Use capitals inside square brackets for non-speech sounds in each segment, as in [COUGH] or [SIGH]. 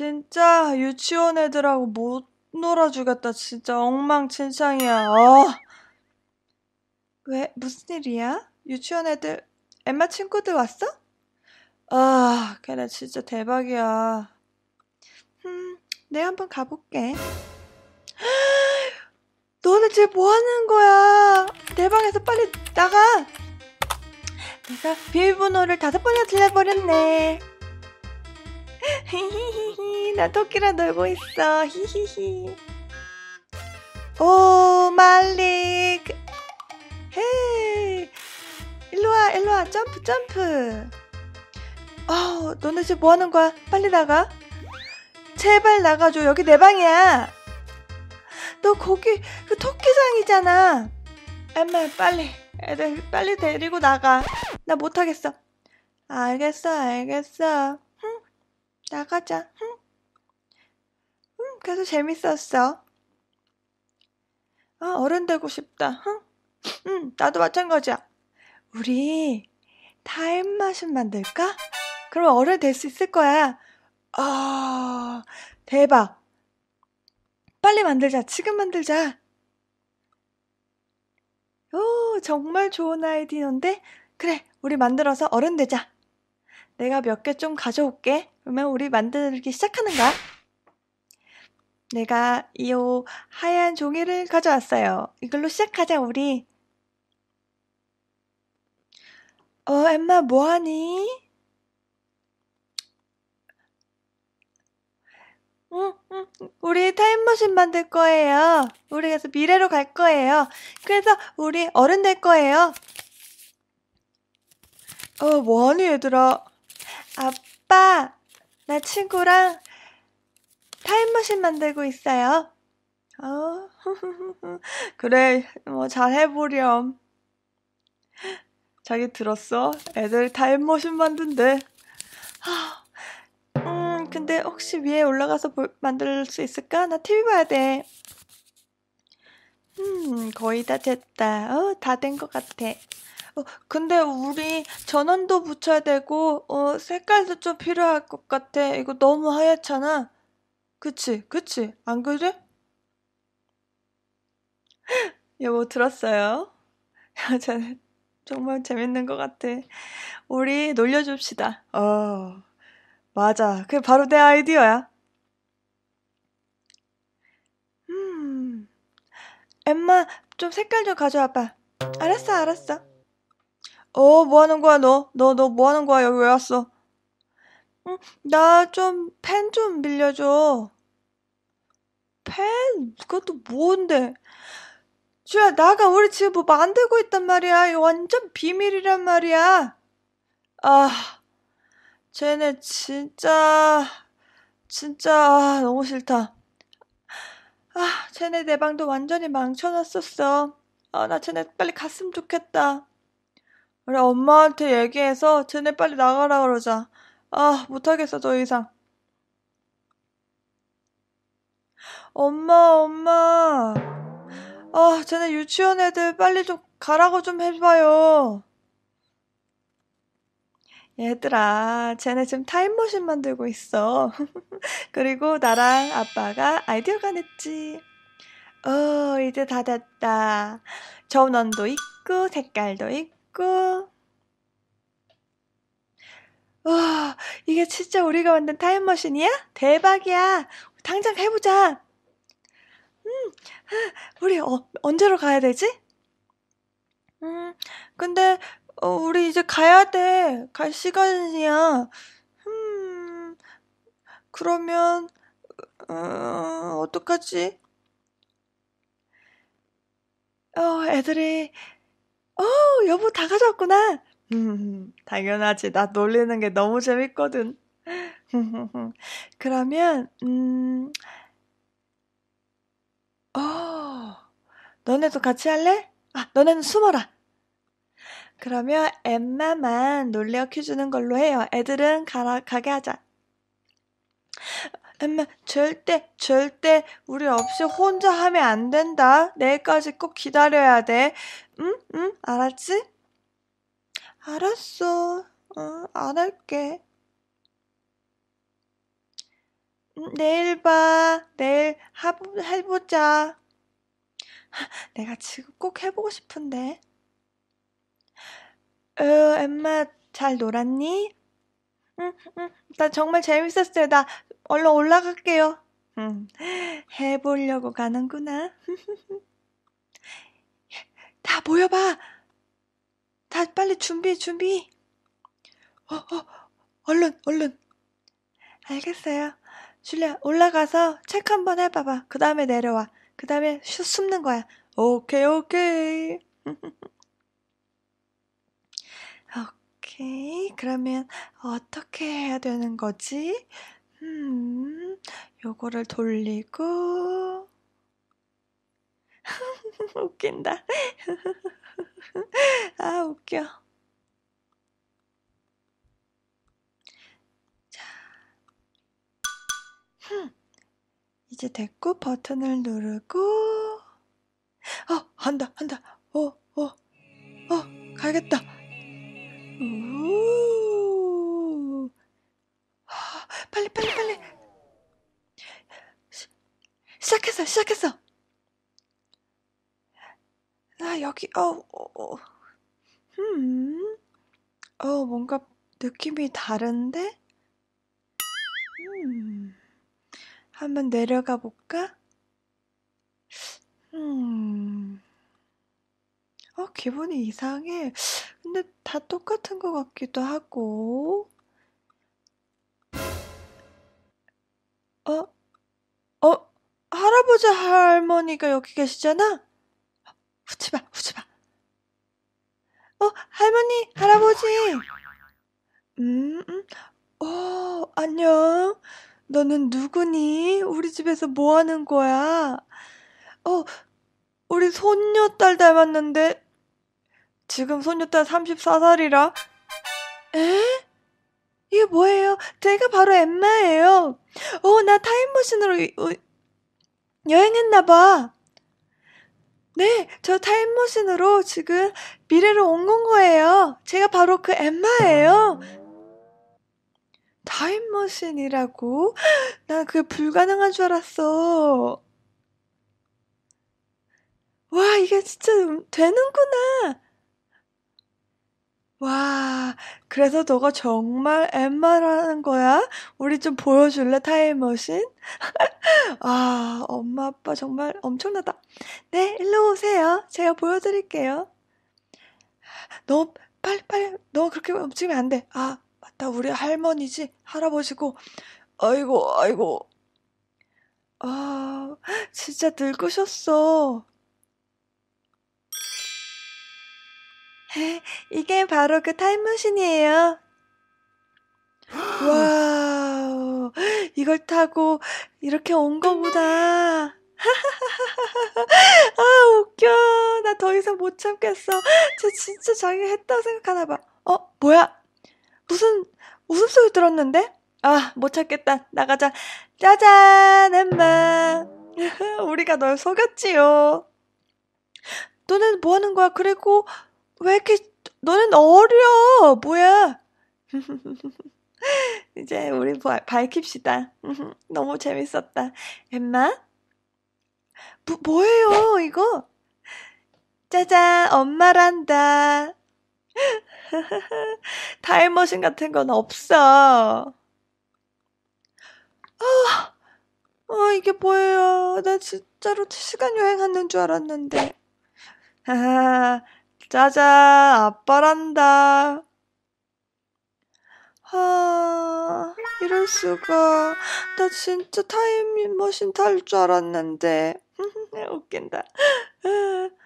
진짜 유치원 애들하고 못 놀아주겠다. 진짜 엉망진창이야. 어. 왜 무슨 일이야? 유치원 애들 엠마 친구들 왔어? 아, 걔네 진짜 대박이야. 음, 내가 한 번 가볼게. [GASPS] 너네 지금 뭐 하는 거야? 내 방에서 빨리 나가. 내가 비밀번호를 다섯 번이나 들려버렸네. 히히히히 나 토끼랑 놀고 있어 히히히 오 말릭 헤이 일로와 일로와 점프 점프 어 너네 지금 뭐하는 거야 빨리 나가 제발 나가줘 여기 내 방이야 너 거기 그 토끼장이잖아 엄마 빨리 애들 빨리 데리고 나가 나 못하겠어 알겠어 알겠어 나가자. 응? 응, 그래서 재밌었어. 아, 어른 되고 싶다. 응? 응, 나도 마찬가지야. 우리 타임마신 만들까? 그럼 어른 될 수 있을 거야. 아, 대박. 빨리 만들자. 지금 만들자. 오, 정말 좋은 아이디어인데? 그래, 우리 만들어서 어른 되자. 내가 몇 개 좀 가져올게. 그러면 우리 만들기 시작하는 거야. 내가 이 하얀 종이를 가져왔어요. 이걸로 시작하자, 우리. 어, 엠마, 뭐하니? 응, 응, 우리 타임머신 만들 거예요. 우리 가서 미래로 갈 거예요. 그래서 우리 어른 될 거예요. 어, 뭐하니, 얘들아? 아빠, 나 친구랑 타임머신 만들고 있어요. 어, [LAUGHS] 그래, 뭐잘 해보렴. 자기 들었어? 애들 타임머신 만든대. 아, 음, 근데 혹시 위에 올라가서 볼, 만들 수 있을까? 나 TV 봐야 돼. 음, 거의 다 됐다. 어, 다된 것 같아. 어, 근데 우리 전원도 붙여야 되고 어, 색깔도 좀 필요할 것 같아. 이거 너무 하얗잖아. 그치, 그치, 안 그래? [GASPS] 여보 들었어요? 저는 [LAUGHS] 정말 재밌는 것 같아. 우리 놀려줍시다. 어, 맞아. 그게 바로 내 아이디어야. 음, 엠마 좀 색깔 좀 가져와봐. 알았어, 알았어. 어, 뭐 하는 거야, 너? 너, 너 뭐 하는 거야? 여기 왜 왔어? 응, 나 좀, 펜 좀 빌려줘. 펜? 그것도 뭔데? 주야, 나가 우리 집금뭐 만들고 있단 말이야. 완전 비밀이란 말이야. 아, 쟤네 진짜, 진짜, 아, 너무 싫다. 아, 쟤네 내 방도 완전히 망쳐놨었어. 아, 나 쟤네 빨리 갔으면 좋겠다. 우리 엄마한테 얘기해서 쟤네 빨리 나가라 그러자. 아, 못하겠어, 더 이상. 엄마, 엄마. 아, 쟤네 유치원 애들 빨리 좀 가라고 좀 해봐요. 얘들아, 쟤네 지금 타임머신 만들고 있어. [LAUGHS] 그리고 나랑 아빠가 아이디어가 냈지. 어, 이제 다 됐다. 전원도 있고, 색깔도 있고. 있고 와 이게 진짜 우리가 만든 타임머신이야? 대박이야 당장 해보자 음 아, 우리 어, 언제로 가야 되지? 음 근데 어, 우리 이제 가야 돼갈 시간이야 음 그러면 어, 어떡하지? 어, 애들이 어, 여보 다 가져왔구나. [LAUGHS] 당연하지. 나 놀리는 게 너무 재밌거든. [LAUGHS] 그러면, 음, 어, 너네도 같이 할래? 아, 너네는 숨어라. 그러면 엠마만 놀려 큐 주는 걸로 해요. 애들은 가라, 가게 하자. 엄마 절대 절대 우리 없이 혼자 하면 안 된다. 내일까지 꼭 기다려야 돼. 응? 응? 알았지? 알았어. 응, 어, 안 할게. 내일 봐. 내일 하, 해보자. 내가 지금 꼭 해보고 싶은데. 어, 엄마잘 놀았니? 응, 나 정말 재밌었어요. 나 얼른 올라갈게요. 응, 음, 해보려고 가는구나. [LAUGHS] 다 모여봐. 다 빨리 준비, 준비. 어, 어, 얼른, 얼른. 알겠어요. 줄리아, 올라가서 체크 한번 해봐봐. 그 다음에 내려와. 그 다음에 숨는 거야. 오케이, 오케이. [LAUGHS] 오케이. 그러면 어떻게 해야 되는 거지? 음, 요거를 돌리고. [LAUGHS] 웃긴다. [LAUGHS] 아, 웃겨. 자. 이제 됐고, 버튼을 누르고. 어, 한다, 한다. 어, 어, 어, 가야겠다. 우 빨리 빨리 빨리 시, 시작했어 시작했어 나 여기 어어 어, 어. 음. 어 뭔가 느낌이 다른데 음. 한번 내려가 볼까 음. 어 기분이 이상해 근데 다 똑같은 것 같기도 하고. 어? 어? 할아버지 할머니가 여기 계시잖아? 후치마, 후치마. 어, 할머니, 할아버지. 음, 음. 어, 안녕. 너는 누구니? 우리 집에서 뭐 하는 거야? 어, 우리 손녀딸 닮았는데 지금 소녀딸 34살이라? 에? 이게 뭐예요? 제가 바로 엠마예요. 오, 어, 나 타임머신으로 어, 여행했나봐. 네, 저 타임머신으로 지금 미래로 온 건 거예요. 제가 바로 그 엠마예요. 타임머신이라고? 나 그게 불가능한 줄 알았어. 와, 이게 진짜 되는구나. 와, 그래서 너가 정말 엠마라는 거야? 우리 좀 보여줄래, 타임머신? [LAUGHS] 아, 엄마, 아빠 정말 엄청나다. 네, 일로 오세요. 제가 보여드릴게요. 너, 빨리, 빨리, 너 그렇게 움직이면 안 돼. 아, 맞다. 우리 할머니지, 할아버지고. 아이고, 아이고. 아, 진짜 늙으셨어. [LAUGHS] 이게 바로 그 타임머신이에요. [GASPS] 와우, 이걸 타고 이렇게 온 거보다. [LAUGHS] 아, 웃겨. 나 더 이상 못 참겠어. 쟤 진짜 자기가 했다고 생각하나 봐. 어, 뭐야? 무슨 웃음소리 들었는데? 아, 못 참겠다. 나가자. 짜잔, 엄마 [LAUGHS] 우리가 널 속였지요. 너는 뭐 하는 거야? 그리고 왜 이렇게 너는 어려 뭐야 [LAUGHS] 이제 우리 밝힙시다 [LAUGHS] 너무 재밌었다 엠마 뭐, 뭐예요 이거 짜잔 엄마란다 [LAUGHS] 타임머신 같은 건 없어 아, 어, 이게 뭐예요 나 진짜로 시간 여행하는 줄 알았는데 아 짜자 아빠란다. 아, 이럴 수가. 나 진짜 타임머신 탈 줄 알았는데. [LAUGHS] 웃긴다. [LAUGHS]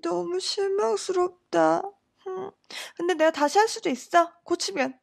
너무 실망스럽다. 음, 근데 내가 다시 할 수도 있어. 고치면.